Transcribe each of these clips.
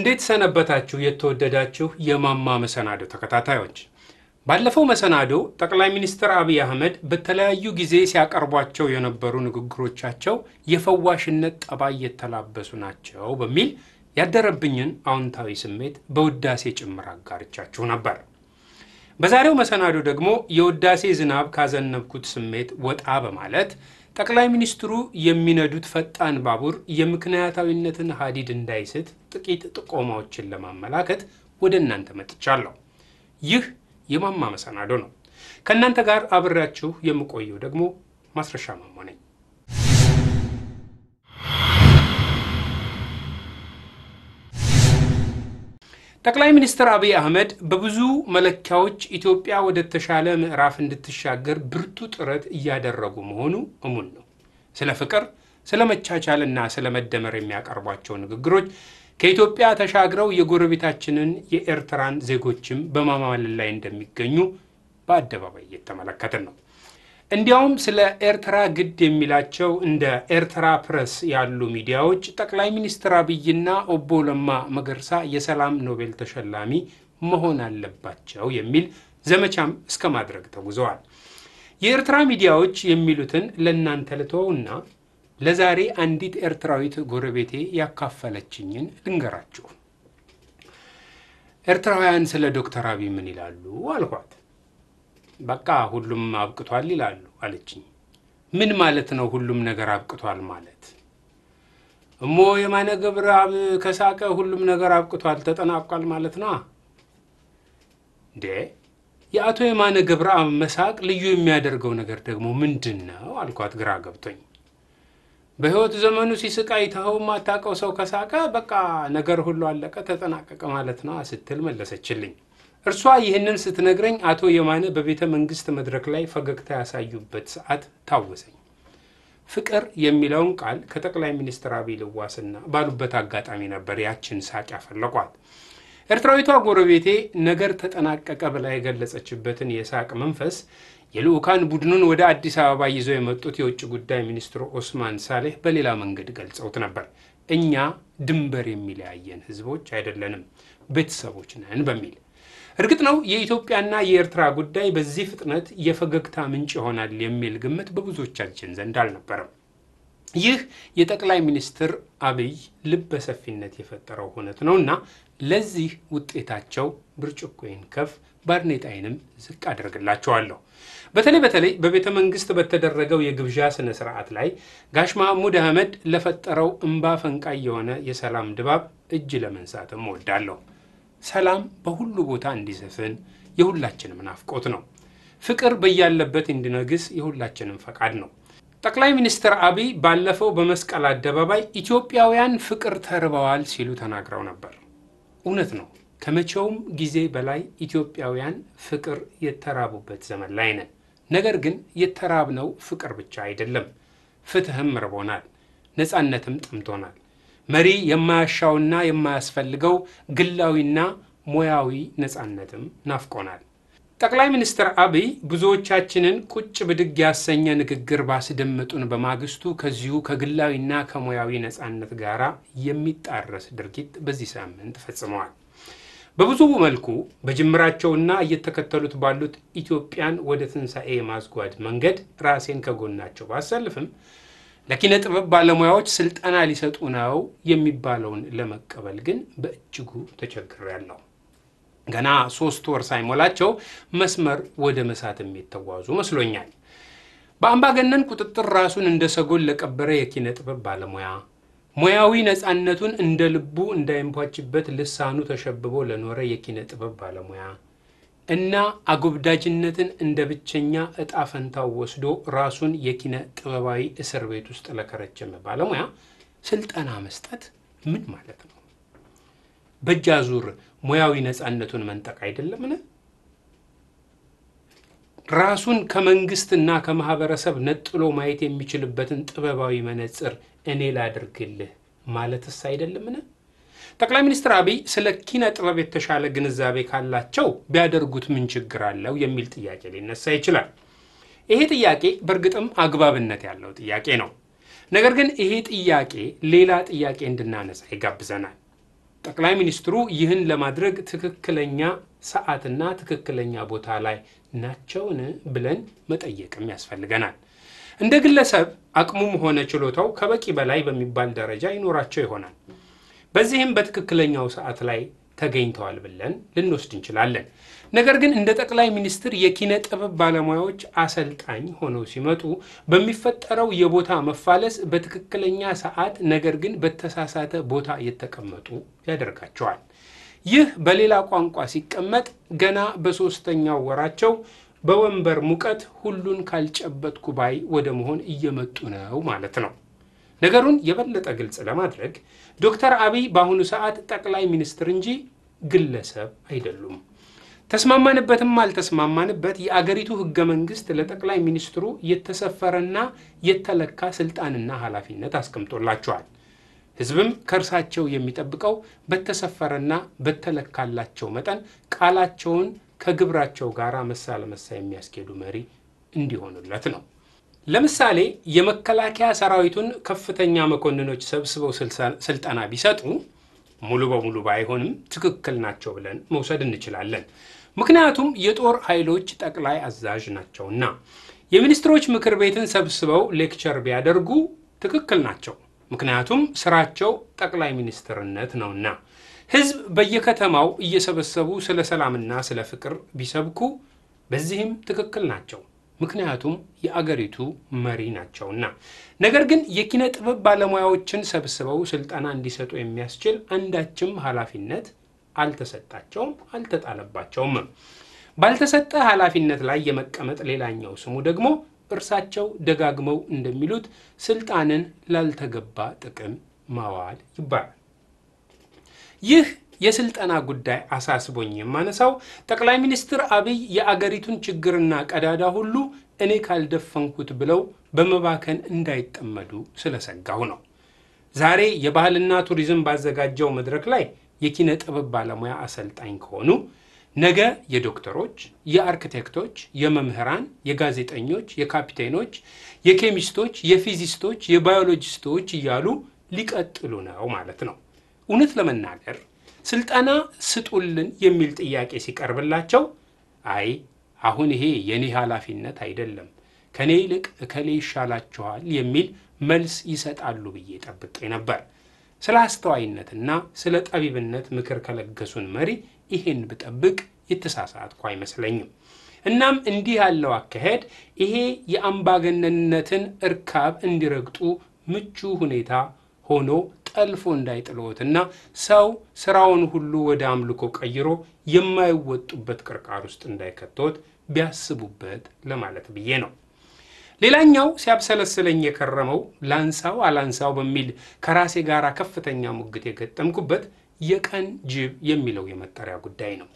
እንዴት ሰነበታችሁ የተወደዳችሁ የማማ መሰናዶ ተከታታዮች? ባለፈው መሰናዶ ጠቅላይ ሚኒስትር አብይ አህመድ በተለያዩ ጊዜ ሲያቀርቧቸው የነበሩ ንግግሮቻቸው የፈዋሽነት ጠባይ የተላበሱ ናቸው በሚል ያደረብኝን አዎንታዊ ስሜት በውዳሴ ጭምር አጋርቻችሁ ነበር። በዛሬው መሰናዶ ደግሞ የውዳሴ ዝናብ ካዘነብኩት ስሜት ወጣ በማለት ጠቅላይ ሚኒስትሩ የሚነዱት ፈጣን ባቡር የምክንያታዊነትን ሀዲድ እንዳይስት ጥቂት ጥቆማዎችን ለማመላከት ወደ እናንተ መጥቻለሁ። ይህ የማማ መሰናዶ ነው። ከእናንተ ጋር አብሬያችሁ የምቆየው ደግሞ ማስረሻ ማሞ ነኝ። ጠቅላይ ሚኒስትር አብይ አህመድ በብዙ መለኪያዎች ኢትዮጵያ ወደ ተሻለ ምዕራፍ እንድትሻገር ብርቱ ጥረት እያደረጉ መሆኑ እሙን ነው። ስለ ፍቅር፣ ስለ መቻቻል እና ስለ መደመር የሚያቀርቧቸው ንግግሮች ከኢትዮጵያ ተሻግረው የጎረቤታችንን የኤርትራን ዜጎችም በማማለል ላይ እንደሚገኙ በአደባባይ እየተመለከትን ነው። እንዲያውም ስለ ኤርትራ ግድ የሚላቸው እንደ ኤርትራ ፕረስ ያሉ ሚዲያዎች ጠቅላይ ሚኒስትር አብይና ኦቦ ለማ መገርሳ የሰላም ኖቤል ተሸላሚ መሆን አለባቸው የሚል ዘመቻም እስከ ማድረግ ተጉዘዋል። የኤርትራ ሚዲያዎች የሚሉትን ለእናንተ ልተውና ለዛሬ አንዲት ኤርትራዊት ጎረቤቴ ያካፈለችኝን ልንገራችሁ። ኤርትራውያን ስለ ዶክተር አብይ ምን ይላሉ አልኳት። በቃ ሁሉም አብቅቷል ይላሉ አለችኝ። ምን ማለት ነው ሁሉም ነገር አብቅቷል ማለት? እሞ የማነ አብ ከሳቀ ሁሉም ነገር አብቅቷል ተጠናቋል ማለት ነው እንዴ? የአቶ የማነ አብ መሳቅ ልዩ የሚያደርገው ነገር ደግሞ ምንድን ነው አልኳት፣ ግራ ገብቶኝ። በህይወት ዘመኑ ሲስቃይ ተኸው ማታቀው ሰው ከሳቀ በቃ ነገር ሁሉ አለቀ ተጠናቀቀ ማለት ነው ስትል መለሰችልኝ። እርሷ ይህንን ስትነግረኝ አቶ የማነ በቤተ መንግስት መድረክ ላይ ፈገግታ ያሳዩበት ሰዓት ታወሰኝ። ፍቅር የሚለውን ቃል ከጠቅላይ ሚኒስትር አብይ ልዋስና ባሉበት አጋጣሚ ነበር ያችን ሳቅ ያፈለቋት። ኤርትራዊቷ ጎረቤቴ ነገር ተጠናቀቀ ብላ የገለጸችበትን የሳቅ መንፈስ የልዑካን ቡድኑን ወደ አዲስ አበባ ይዘው የመጡት የውጭ ጉዳይ ሚኒስትሩ ኦስማን ሳሌህ በሌላ መንገድ ገልጸውት ነበር። እኛ ድንበር የሚለያየን ህዝቦች አይደለንም፣ ቤተሰቦች ነን በሚል እርግጥ ነው የኢትዮጵያና የኤርትራ ጉዳይ በዚህ ፍጥነት የፈገግታ ምንጭ ይሆናል የሚል ግምት በብዙዎቻችን ዘንድ አልነበረም። ይህ የጠቅላይ ሚኒስትር አብይ በሰፊነት የፈጠረው ሁነት እና ለዚህ ውጤታቸው ብርጭቆዬን ከፍ ባርኔጣዬንም ዝቅ አደርግላቸዋለሁ። በተለይ በተለይ በቤተ መንግስት በተደረገው የግብዣ ስነ ስርዓት ላይ ጋሽ መሐሙድ አህመድ ለፈጠረው እምባ ፈንቃይ የሆነ የሰላም ድባብ እጅ ለመንሳትም እወዳለሁ። ሰላም በሁሉ ቦታ እንዲሰፍን የሁላችንም ናፍቆት ነው። ፍቅር በያለበት እንዲነግስ የሁላችንም ፈቃድ ነው። ጠቅላይ ሚኒስትር አብይ ባለፈው በመስቀል አደባባይ ኢትዮጵያውያን ፍቅር ተርበዋል ሲሉ ተናግረው ነበር። እውነት ነው። ከመቼውም ጊዜ በላይ ኢትዮጵያውያን ፍቅር የተራቡበት ዘመን ላይ ነን። ነገር ግን የተራብነው ፍቅር ብቻ አይደለም። ፍትህም ርቦናል፣ ነፃነትም ጠምቶናል። መሪ የማያሻውና የማያስፈልገው ግላዊና ሙያዊ ነፃነትም ናፍቆናል። ጠቅላይ ሚኒስትር አብይ ብዙዎቻችንን ቁጭ ብድግ ያሰኘ ንግግር ባስደመጡን በማግስቱ ከዚሁ ከግላዊና ከሙያዊ ነፃነት ጋር የሚጣረስ ድርጊት በዚህ ሳምንት ፈጽመዋል። በብዙ መልኩ በጅምራቸውና እየተከተሉት ባሉት ኢትዮጵያን ወደ ትንሣኤ የማስጓድ መንገድ ራሴን ከጎናቸው ባሰልፍም ለኪነ ጥበብ ባለሙያዎች ስልጠና ሊሰጡ ነው የሚባለውን ለመቀበል ግን በእጅጉ ተቸግሬያለሁ። ገና ሶስት ወር ሳይሞላቸው መስመር ወደ መሳት የሚተዋዙ መስሎኛል። በአምባገነን ቁጥጥር ራሱን እንደ ሰጎን ለቀበረ የኪነ ጥበብ ባለሙያ ሙያዊ ነፃነቱን እንደ ልቡ እንዳይንቧችበት ልሳኑ ተሸብቦ ለኖረ የኪነ ጥበብ ባለሙያ እና አጎብዳጅነትን እንደ ብቸኛ እጣ ፈንታው ወስዶ ራሱን የኪነ ጥበባዊ እስር ቤት ውስጥ ለከረቸመ ባለሙያ ስልጠና መስጠት ምን ማለት ነው? በጃዙር ሙያዊ ነፃነቱን መንጠቅ አይደለምን? ራሱን ከመንግስትና ከማህበረሰብ ነጥሎ ማየት የሚችልበትን ጥበባዊ መነጽር እኔ ላድርግልህ ማለትስ አይደለምን? ጠቅላይ ሚኒስትር አብይ ስለ ኪነ ጥበብ የተሻለ ግንዛቤ ካላቸው ቢያደርጉት ምን ችግር አለው የሚል ጥያቄ ሊነሳ ይችላል። ይሄ ጥያቄ በእርግጥም አግባብነት ያለው ጥያቄ ነው። ነገር ግን ይሄ ጥያቄ ሌላ ጥያቄ እንድናነሳ ይጋብዘናል። ጠቅላይ ሚኒስትሩ ይህን ለማድረግ ትክክለኛ ሰዓትና ትክክለኛ ቦታ ላይ ናቸውን ብለን መጠየቅም ያስፈልገናል። እንደ ግለሰብ አቅሙም ሆነ ችሎታው ከበቂ በላይ በሚባል ደረጃ ይኖራቸው ይሆናል። በዚህም በትክክለኛው ሰዓት ላይ ተገኝተዋል ብለን ልንወስድ እንችላለን። ነገር ግን እንደ ጠቅላይ ሚኒስትር የኪነ ጥበብ ባለሙያዎች አሰልጣኝ ሆነው ሲመጡ በሚፈጠረው የቦታ መፋለስ በትክክለኛ ሰዓት፣ ነገር ግን በተሳሳተ ቦታ የተቀመጡ ያደርጋቸዋል። ይህ በሌላ ቋንቋ ሲቀመጥ ገና በሶስተኛው ወራቸው በወንበር ሙቀት ሁሉን ካልጨበጥኩ ባይ ወደ መሆን እየመጡ ነው ማለት ነው። ነገሩን የበለጠ ግልጽ ለማድረግ ዶክተር አብይ በአሁኑ ሰዓት ጠቅላይ ሚኒስትር እንጂ ግለሰብ አይደሉም። ተስማማንበትም አልተስማማንበት የአገሪቱ ህገ መንግስት ለጠቅላይ ሚኒስትሩ የተሰፈረና የተለካ ስልጣንና ኃላፊነት አስቀምጦላቸዋል። ህዝብም ከእርሳቸው የሚጠብቀው በተሰፈረና በተለካላቸው መጠን ቃላቸውን ከግብራቸው ጋር መሳ ለመሳ የሚያስኬዱ መሪ እንዲሆኑለት ነው። ለምሳሌ የመከላከያ ሰራዊቱን ከፍተኛ መኮንኖች ሰብስበው ስልጠና ቢሰጡ ሙሉ በሙሉ ባይሆንም ትክክል ናቸው ብለን መውሰድ እንችላለን። ምክንያቱም የጦር ኃይሎች ጠቅላይ አዛዥ ናቸውና የሚኒስትሮች ምክር ቤትን ሰብስበው ሌክቸር ቢያደርጉ ትክክል ናቸው። ምክንያቱም ስራቸው ጠቅላይ ሚኒስትርነት ነውና። ህዝብ በየከተማው እየሰበሰቡ ስለ ሰላምና ስለ ፍቅር ቢሰብኩ በዚህም ትክክል ናቸው። ምክንያቱም የአገሪቱ መሪ ናቸውና። ነገር ግን የኪነ ጥበብ ባለሙያዎችን ሰብስበው ስልጠና እንዲሰጡ የሚያስችል አንዳችም ኃላፊነት አልተሰጣቸውም፣ አልተጣለባቸውም። ባልተሰጠ ኃላፊነት ላይ የመቀመጥ ሌላኛው ስሙ ደግሞ እርሳቸው ደጋግመው እንደሚሉት ስልጣንን ላልተገባ ጥቅም ማዋል ይባላል። ይህ የስልጠና ጉዳይ አሳስቦኝ የማነሳው ጠቅላይ ሚኒስትር አብይ የአገሪቱን ችግርና ቀዳዳ ሁሉ እኔ ካልደፈንኩት ብለው በመባከን እንዳይጠመዱ ስለሰጋሁ ነው። ዛሬ የባህልና ቱሪዝም ባዘጋጀው መድረክ ላይ የኪነ ጥበብ ባለሙያ አሰልጣኝ ከሆኑ ነገ የዶክተሮች፣ የአርክቴክቶች፣ የመምህራን፣ የጋዜጠኞች፣ የካፒቴኖች፣ የኬሚስቶች፣ የፊዚስቶች፣ የባዮሎጂስቶች እያሉ ሊቀጥሉ ነው ማለት ነው። እውነት ለመናገር ስልጠና ስጡልን የሚል ጥያቄ ሲቀርብላቸው አይ አሁን ይሄ የኔ ኃላፊነት አይደለም፣ ከኔ ይልቅ እከሌ ይሻላችኋል የሚል መልስ ይሰጣሉ ብዬ ጠብቄ ነበር። ስለ አስተዋይነትና ስለ ጠቢብነት ምክር ከለገሱን መሪ ይሄን ብጠብቅ የተሳሳትኩ አይመስለኝም። እናም እንዲህ ያለው አካሄድ ይሄ የአምባገነንነትን እርካብ እንዲረግጡ ምቹ ሁኔታ ሆኖ ጠልፎ እንዳይጥሎት እና ሰው ስራውን ሁሉ ወደ አምልኮ ቀይሮ የማይወጡበት ቅርቃር ውስጥ እንዳይከቶት ቢያስቡበት ለማለት ብዬ ነው። ሌላኛው ሲያብሰለስለኝ የከረመው ላንሳው አላንሳው በሚል ከራሴ ጋር ከፍተኛ ሙግት የገጠምኩበት የቀን ጅብ የሚለው የመጠሪያ ጉዳይ ነው።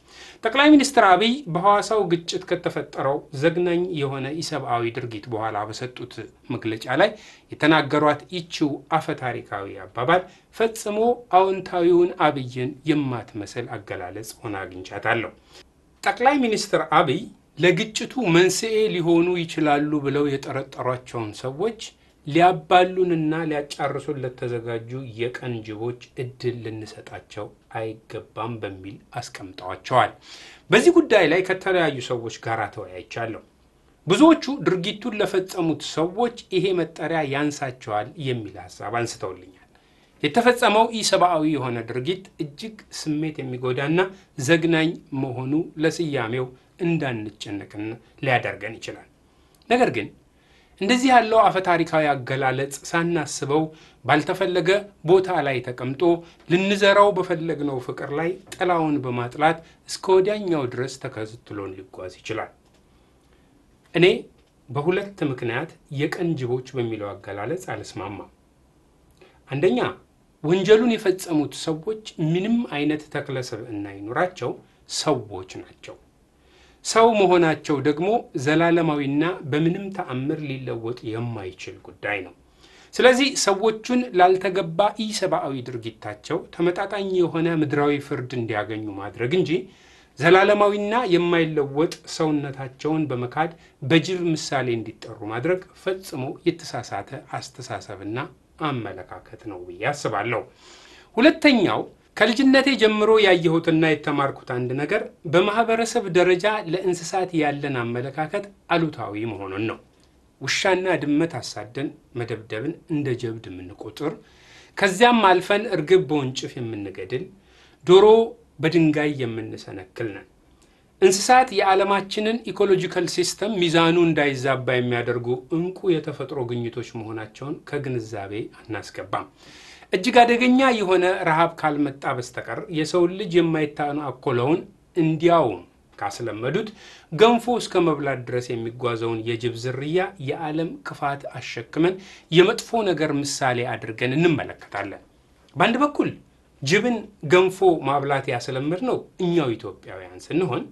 ጠቅላይ ሚኒስትር አብይ በሐዋሳው ግጭት ከተፈጠረው ዘግናኝ የሆነ ኢሰብአዊ ድርጊት በኋላ በሰጡት መግለጫ ላይ የተናገሯት ይችው አፈ ታሪካዊ አባባል ፈጽሞ አዎንታዊውን አብይን የማትመስል አገላለጽ ሆና አግኝቻታለሁ። ጠቅላይ ሚኒስትር አብይ ለግጭቱ መንስኤ ሊሆኑ ይችላሉ ብለው የጠረጠሯቸውን ሰዎች ሊያባሉንና ሊያጫርሱን ለተዘጋጁ የቀን ጅቦች እድል ልንሰጣቸው አይገባም በሚል አስቀምጠዋቸዋል። በዚህ ጉዳይ ላይ ከተለያዩ ሰዎች ጋር ተወያይቻለሁ። ብዙዎቹ ድርጊቱን ለፈጸሙት ሰዎች ይሄ መጠሪያ ያንሳቸዋል የሚል ሀሳብ አንስተውልኛል። የተፈጸመው ኢሰብአዊ የሆነ ድርጊት እጅግ ስሜት የሚጎዳና ዘግናኝ መሆኑ ለስያሜው እንዳንጨነቅን ሊያደርገን ይችላል። ነገር ግን እንደዚህ ያለው አፈታሪካዊ አገላለጽ ሳናስበው ባልተፈለገ ቦታ ላይ ተቀምጦ ልንዘራው በፈለግነው ፍቅር ላይ ጥላውን በማጥላት እስከ ወዲያኛው ድረስ ተከትሎን ሊጓዝ ይችላል። እኔ በሁለት ምክንያት የቀን ጅቦች በሚለው አገላለጽ አልስማማም። አንደኛ ወንጀሉን የፈጸሙት ሰዎች ምንም አይነት ተክለ ስብዕና ይኑራቸው፣ ሰዎች ናቸው። ሰው መሆናቸው ደግሞ ዘላለማዊና በምንም ተአምር ሊለወጥ የማይችል ጉዳይ ነው። ስለዚህ ሰዎቹን ላልተገባ ኢሰብአዊ ድርጊታቸው ተመጣጣኝ የሆነ ምድራዊ ፍርድ እንዲያገኙ ማድረግ እንጂ ዘላለማዊና የማይለወጥ ሰውነታቸውን በመካድ በጅብ ምሳሌ እንዲጠሩ ማድረግ ፈጽሞ የተሳሳተ አስተሳሰብና አመለካከት ነው ብዬ አስባለሁ። ሁለተኛው ከልጅነቴ ጀምሮ ያየሁትና የተማርኩት አንድ ነገር በማህበረሰብ ደረጃ ለእንስሳት ያለን አመለካከት አሉታዊ መሆኑን ነው። ውሻና ድመት አሳደን መደብደብን እንደ ጀብድ የምንቆጥር፣ ከዚያም አልፈን እርግብ በወንጭፍ የምንገድል፣ ዶሮ በድንጋይ የምንሰነክል ነን። እንስሳት የዓለማችንን ኢኮሎጂካል ሲስተም ሚዛኑ እንዳይዛባ የሚያደርጉ እንቁ የተፈጥሮ ግኝቶች መሆናቸውን ከግንዛቤ አናስገባም። እጅግ አደገኛ የሆነ ረሃብ ካልመጣ በስተቀር የሰውን ልጅ የማይተናኮለውን እንዲያውም ካስለመዱት ገንፎ እስከ መብላት ድረስ የሚጓዘውን የጅብ ዝርያ የዓለም ክፋት አሸክመን የመጥፎ ነገር ምሳሌ አድርገን እንመለከታለን። በአንድ በኩል ጅብን ገንፎ ማብላት ያስለመድ ነው እኛው ኢትዮጵያውያን ስንሆን፣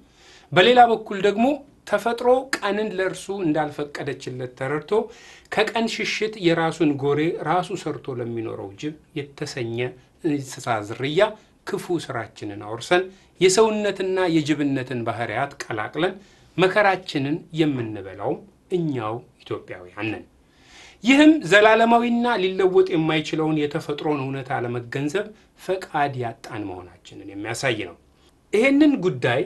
በሌላ በኩል ደግሞ ተፈጥሮ ቀንን ለእርሱ እንዳልፈቀደችለት ተረድቶ ከቀን ሽሽት የራሱን ጎሬ ራሱ ሰርቶ ለሚኖረው ጅብ የተሰኘ እንስሳ ዝርያ ክፉ ስራችንን አውርሰን የሰውነትና የጅብነትን ባህሪያት ቀላቅለን መከራችንን የምንበላውም እኛው ኢትዮጵያውያን ነን። ይህም ዘላለማዊና ሊለወጥ የማይችለውን የተፈጥሮን እውነታ ለመገንዘብ ፈቃድ ያጣን መሆናችንን የሚያሳይ ነው። ይህንን ጉዳይ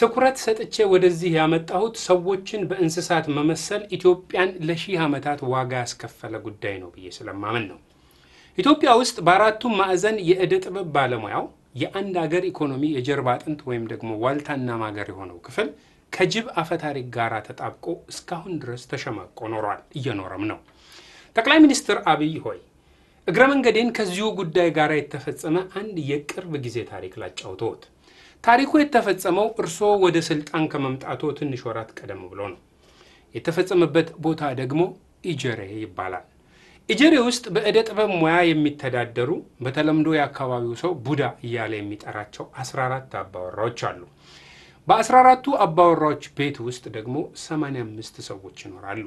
ትኩረት ሰጥቼ ወደዚህ ያመጣሁት ሰዎችን በእንስሳት መመሰል ኢትዮጵያን ለሺህ ዓመታት ዋጋ ያስከፈለ ጉዳይ ነው ብዬ ስለማመን ነው። ኢትዮጵያ ውስጥ በአራቱም ማዕዘን የእደ ጥበብ ባለሙያው የአንድ አገር ኢኮኖሚ የጀርባ አጥንት ወይም ደግሞ ዋልታና ማገር የሆነው ክፍል ከጅብ አፈታሪክ ጋር ተጣብቆ እስካሁን ድረስ ተሸማቆ ኖሯል፣ እየኖረም ነው። ጠቅላይ ሚኒስትር አብይ ሆይ እግረ መንገዴን ከዚሁ ጉዳይ ጋር የተፈጸመ አንድ የቅርብ ጊዜ ታሪክ ላጫውተዎት። ታሪኩ የተፈጸመው እርስዎ ወደ ስልጣን ከመምጣቶ ትንሽ ወራት ቀደም ብሎ ነው። የተፈጸመበት ቦታ ደግሞ ኢጀሬ ይባላል። ኢጀሬ ውስጥ በእደ ጥበብ ሙያ የሚተዳደሩ በተለምዶ የአካባቢው ሰው ቡዳ እያለ የሚጠራቸው 14 አባወራዎች አሉ። በ14ቱ አባወራዎች ቤት ውስጥ ደግሞ 85 ሰዎች ይኖራሉ።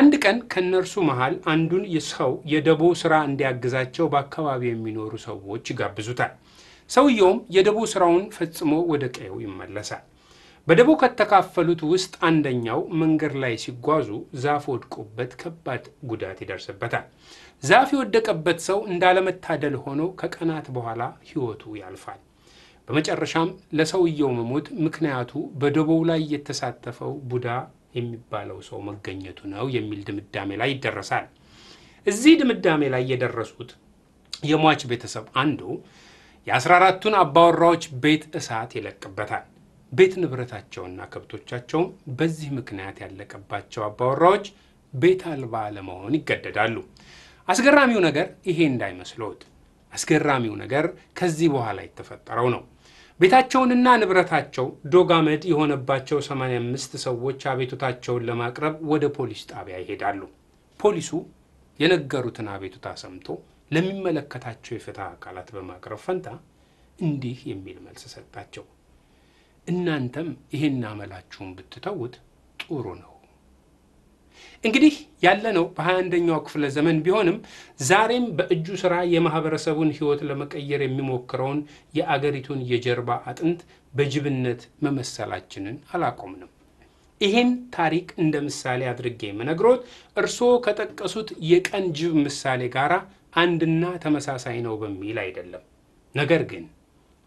አንድ ቀን ከእነርሱ መሃል አንዱን ሰው የደቦ ስራ እንዲያግዛቸው በአካባቢው የሚኖሩ ሰዎች ይጋብዙታል። ሰውየውም የደቦ ሥራውን ፈጽሞ ወደ ቀየው ይመለሳል። በደቦ ከተካፈሉት ውስጥ አንደኛው መንገድ ላይ ሲጓዙ ዛፍ ወድቆበት ከባድ ጉዳት ይደርስበታል። ዛፍ የወደቀበት ሰው እንዳለመታደል ሆኖ ከቀናት በኋላ ሕይወቱ ያልፋል። በመጨረሻም ለሰውየው መሞት ምክንያቱ በደቦው ላይ የተሳተፈው ቡዳ የሚባለው ሰው መገኘቱ ነው የሚል ድምዳሜ ላይ ይደረሳል። እዚህ ድምዳሜ ላይ የደረሱት የሟች ቤተሰብ አንዱ የአስራ አራቱን አባወራዎች ቤት እሳት ይለቅበታል። ቤት ንብረታቸውና ከብቶቻቸውም በዚህ ምክንያት ያለቀባቸው አባወራዎች ቤት አልባ ለመሆን ይገደዳሉ። አስገራሚው ነገር ይሄ እንዳይመስሎት፣ አስገራሚው ነገር ከዚህ በኋላ የተፈጠረው ነው። ቤታቸውንና ንብረታቸው ዶጋመድ የሆነባቸው 85 ሰዎች አቤቱታቸውን ለማቅረብ ወደ ፖሊስ ጣቢያ ይሄዳሉ። ፖሊሱ የነገሩትን አቤቱታ ሰምቶ ለሚመለከታቸው የፍትህ አካላት በማቅረብ ፈንታ እንዲህ የሚል መልስ ሰጣቸው። እናንተም ይህን አመላችሁን ብትተውት ጥሩ ነው። እንግዲህ ያለነው 21 ኛው ክፍለ ዘመን ቢሆንም ዛሬም በእጁ ስራ የማህበረሰቡን ህይወት ለመቀየር የሚሞክረውን የአገሪቱን የጀርባ አጥንት በጅብነት መመሰላችንን አላቆምንም። ይህን ታሪክ እንደ ምሳሌ አድርጌ የምነግሮት እርስዎ ከጠቀሱት የቀን ጅብ ምሳሌ ጋር አንድና ተመሳሳይ ነው በሚል አይደለም። ነገር ግን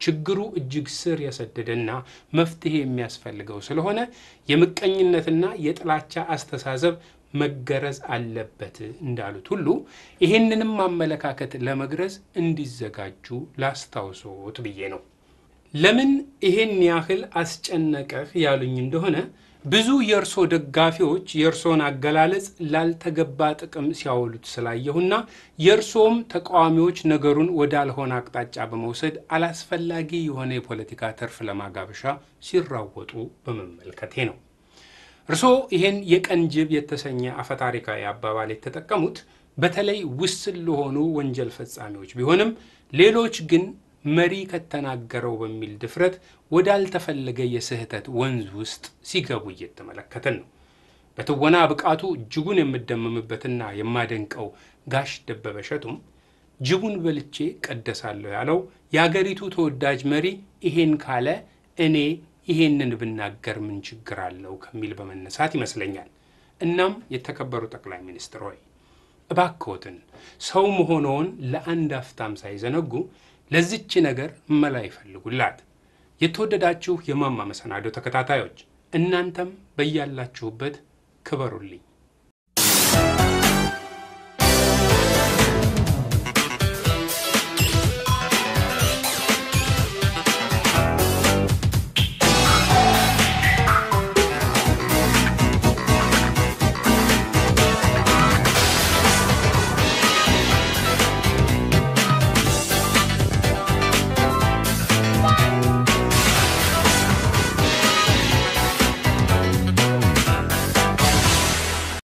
ችግሩ እጅግ ስር የሰደደና መፍትሄ የሚያስፈልገው ስለሆነ የምቀኝነትና የጥላቻ አስተሳሰብ መገረዝ አለበት እንዳሉት ሁሉ ይህንንም አመለካከት ለመግረዝ እንዲዘጋጁ ላስታውሶት ብዬ ነው። ለምን ይሄን ያህል አስጨነቀህ ያሉኝ እንደሆነ ብዙ የእርሶ ደጋፊዎች የእርሶን አገላለጽ ላልተገባ ጥቅም ሲያወሉት ስላየሁና የእርሶም ተቃዋሚዎች ነገሩን ወዳልሆነ አቅጣጫ በመውሰድ አላስፈላጊ የሆነ የፖለቲካ ትርፍ ለማጋበሻ ሲራወጡ በመመልከቴ ነው። እርሶ ይህን የቀን ጅብ የተሰኘ አፈታሪካዊ አባባል የተጠቀሙት በተለይ ውስን ለሆኑ ወንጀል ፈጻሚዎች ቢሆንም ሌሎች ግን መሪ ከተናገረው በሚል ድፍረት ወዳልተፈለገ የስህተት ወንዝ ውስጥ ሲገቡ እየተመለከትን ነው። በትወና ብቃቱ እጅጉን የምደመምበትና የማደንቀው ጋሽ ደበበ እሸቱም ጅቡን በልቼ ቀደሳለሁ ያለው የአገሪቱ ተወዳጅ መሪ ይሄን ካለ እኔ ይሄንን ብናገር ምን ችግር አለው ከሚል በመነሳት ይመስለኛል። እናም የተከበሩ ጠቅላይ ሚኒስትር ሆይ እባክዎትን ሰው መሆነውን ለአንድ አፍታም ሳይዘነጉ ለዚች ነገር መላ ይፈልጉላት። የተወደዳችሁ የማማ መሰናዶ ተከታታዮች እናንተም በያላችሁበት ክበሩልኝ።